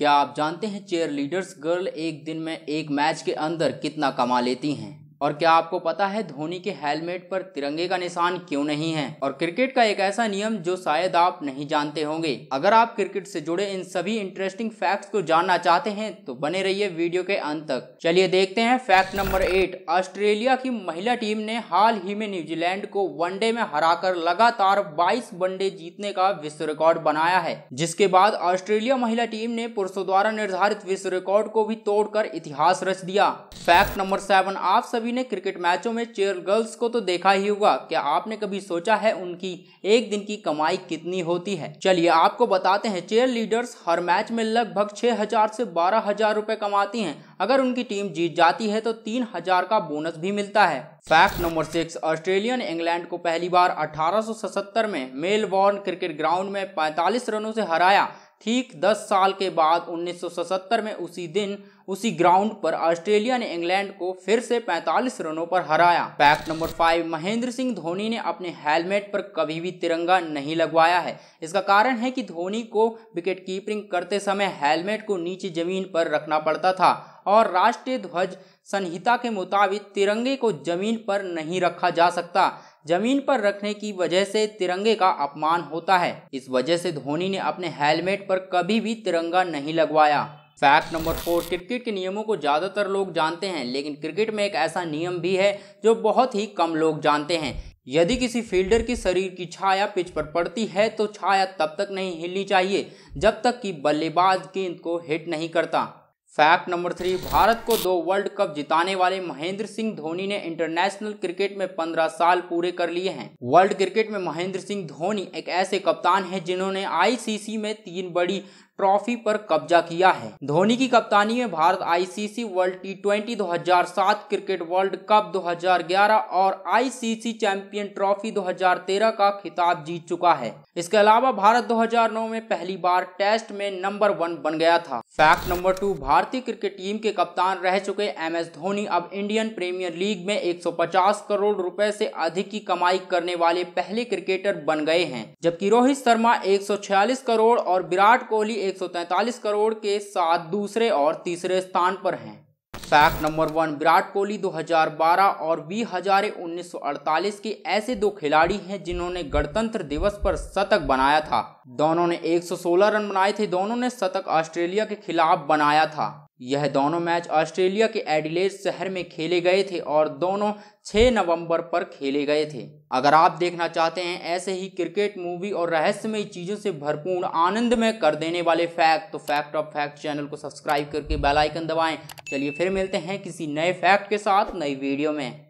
क्या आप जानते हैं चेयर लीडर्स गर्ल एक दिन में एक मैच के अंदर कितना कमा लेती हैं और क्या आपको पता है धोनी के हेलमेट पर तिरंगे का निशान क्यों नहीं है और क्रिकेट का एक ऐसा नियम जो शायद आप नहीं जानते होंगे अगर आप क्रिकेट से जुड़े इन सभी इंटरेस्टिंग फैक्ट्स को जानना चाहते हैं तो बने रहिए वीडियो के अंत तक चलिए देखते हैं फैक्ट नंबर एट ऑस्ट्रेलिया की महिला टीम ने हाल ही में न्यूजीलैंड को वनडे में हरा लगातार बाईस वनडे जीतने का विश्व रिकॉर्ड बनाया है जिसके बाद ऑस्ट्रेलिया महिला टीम ने पुरुषों द्वारा निर्धारित विश्व रिकॉर्ड को भी तोड़कर इतिहास रच दिया फैक्ट नंबर सेवन आप सभी सभी ने क्रिकेट मैचों में चेयर गर्ल्स को तो देखा ही होगा क्या आपने कभी सोचा है उनकी एक दिन की कमाई कितनी होती है चलिए आपको बताते हैं चेयर लीडर्स हर मैच में लगभग छह हजार से बारह हजार रूपए कमाती हैं अगर उनकी टीम जीत जाती है तो तीन हजार का बोनस भी मिलता है fact number six Australian England को पहली बार अठारह में मेलबॉर्न क्रिकेट ग्राउंड में पैंतालीस रनों से हराया ठीक 10 साल के बाद 1977 में उसी दिन उसी ग्राउंड पर ऑस्ट्रेलिया ने इंग्लैंड को फिर से 45 रनों पर हराया fact number five Mahendra Singh Dhoni ने अपने हेलमेट पर कभी भी तिरंगा नहीं लगवाया है इसका कारण है कि धोनी को विकेट कीपिंग करते समय हेलमेट को नीचे जमीन पर रखना पड़ता था और राष्ट्रीय ध्वज संहिता के मुताबिक तिरंगे को जमीन पर नहीं रखा जा सकता जमीन पर रखने की वजह से तिरंगे का अपमान होता है इस वजह से धोनी ने अपने हेलमेट पर कभी भी तिरंगा नहीं लगवाया फैक्ट नंबर फोर क्रिकेट के नियमों को ज़्यादातर लोग जानते हैं लेकिन क्रिकेट में एक ऐसा नियम भी है जो बहुत ही कम लोग जानते हैं यदि किसी फील्डर के शरीर की छाया पिच पर पड़ती है तो छाया तब तक नहीं हिलनी चाहिए जब तक कि बल्लेबाज गेंद को हिट नहीं करता फैक्ट नंबर थ्री भारत को दो वर्ल्ड कप जिताने वाले महेंद्र सिंह धोनी ने इंटरनेशनल क्रिकेट में पंद्रह साल पूरे कर लिए हैं वर्ल्ड क्रिकेट में महेंद्र सिंह धोनी एक ऐसे कप्तान हैं जिन्होंने आईसीसी में तीन बड़ी ट्रॉफी पर कब्जा किया है धोनी की कप्तानी में Bharat ICC world T twenty दो हजार सात क्रिकेट वर्ल्ड कप दो हजार ग्यारह और आईसीसी चैंपियन ट्रॉफी दो हजार तेरह का खिताब जीत चुका है इसके अलावा भारत 2009 में पहली बार टेस्ट में नंबर वन बन गया था फैक्ट नंबर टू भारतीय क्रिकेट टीम के कप्तान रह चुके एम एस धोनी अब इंडियन प्रीमियर लीग में 150 करोड़ रुपए से अधिक की कमाई करने वाले पहले क्रिकेटर बन गए हैं जबकि रोहित शर्मा 146 करोड़ और विराट कोहली 143 करोड़ के साथ दूसरे और तीसरे स्थान पर हैं fact number one Virat Kohli 2012 और वी हजारे उन्नीस के ऐसे दो खिलाड़ी हैं जिन्होंने गणतंत्र दिवस पर शतक बनाया था दोनों ने 116 रन बनाए थे दोनों ने शतक ऑस्ट्रेलिया के खिलाफ बनाया था यह दोनों मैच ऑस्ट्रेलिया के एडिलेड शहर में खेले गए थे और दोनों 6 नवंबर पर खेले गए थे अगर आप देखना चाहते हैं ऐसे ही क्रिकेट मूवी और रहस्यमय चीज़ों से भरपूर आनंद में कर देने वाले फैक्ट तो फैक्ट ऑफ फैक्ट चैनल को सब्सक्राइब करके बेल आइकन दबाएं चलिए फिर मिलते हैं किसी नए फैक्ट के साथ नई वीडियो में